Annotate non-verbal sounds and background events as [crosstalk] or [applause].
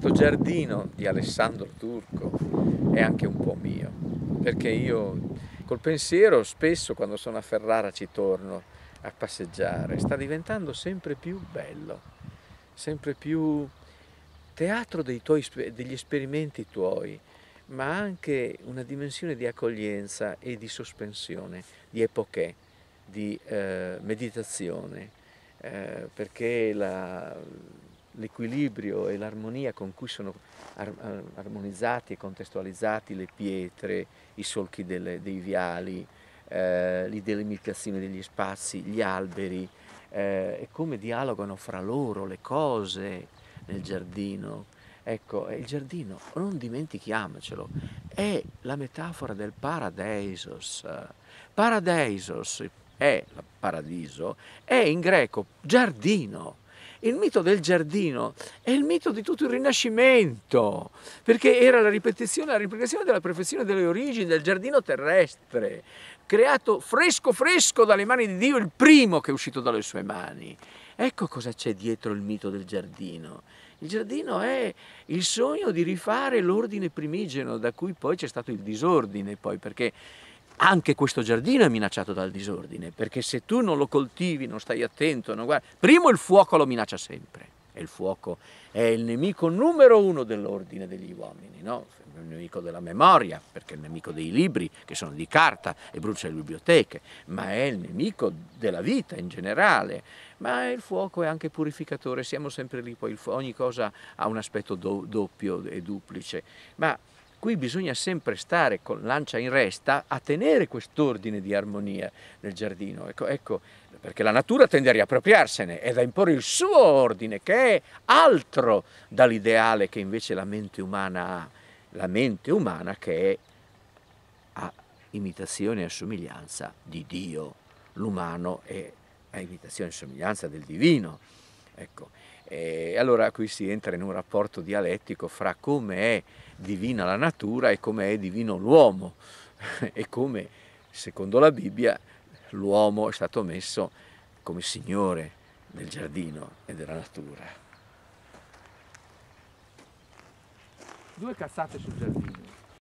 Questo giardino di Alessandro Turco è anche un po' mio, perché io col pensiero spesso quando sono a Ferrara ci torno a passeggiare, sta diventando sempre più bello, sempre più teatro tuoi, degli esperimenti tuoi, ma anche una dimensione di accoglienza e di sospensione, di epoche, di eh, meditazione, eh, perché la, l'equilibrio e l'armonia con cui sono eh, armonizzati e contestualizzati le pietre, i solchi delle, dei viali, eh, le delimitazioni degli spazi, gli alberi eh, e come dialogano fra loro le cose nel giardino. Ecco, il giardino, non dimentichiamocelo, è la metafora del paradeisos. Paradeisos è il paradiso, è in greco giardino il mito del giardino è il mito di tutto il Rinascimento, perché era la ripetizione, la ripetizione della perfezione delle origini del giardino terrestre, creato fresco fresco dalle mani di Dio, il primo che è uscito dalle sue mani. Ecco cosa c'è dietro il mito del giardino. Il giardino è il sogno di rifare l'ordine primigeno da cui poi c'è stato il disordine, poi perché anche questo giardino è minacciato dal disordine, perché se tu non lo coltivi, non stai attento, non guardi, primo il fuoco lo minaccia sempre, e il fuoco è il nemico numero uno dell'ordine degli uomini, no? il nemico della memoria, perché è il nemico dei libri che sono di carta e brucia le biblioteche, ma è il nemico della vita in generale, ma il fuoco è anche purificatore, siamo sempre lì, poi ogni cosa ha un aspetto do, doppio e duplice, ma cui bisogna sempre stare con lancia in resta a tenere quest'ordine di armonia nel giardino. Ecco, ecco, perché la natura tende a riappropriarsene ed a imporre il suo ordine che è altro dall'ideale che invece la mente umana ha, la mente umana che è a imitazione e somiglianza di Dio, l'umano è a imitazione e somiglianza del divino. Ecco. E eh, allora qui si entra in un rapporto dialettico fra come è divina la natura e come è divino l'uomo [laughs] e come, secondo la Bibbia, l'uomo è stato messo come signore del giardino e della natura. Due cazzate sul giardino.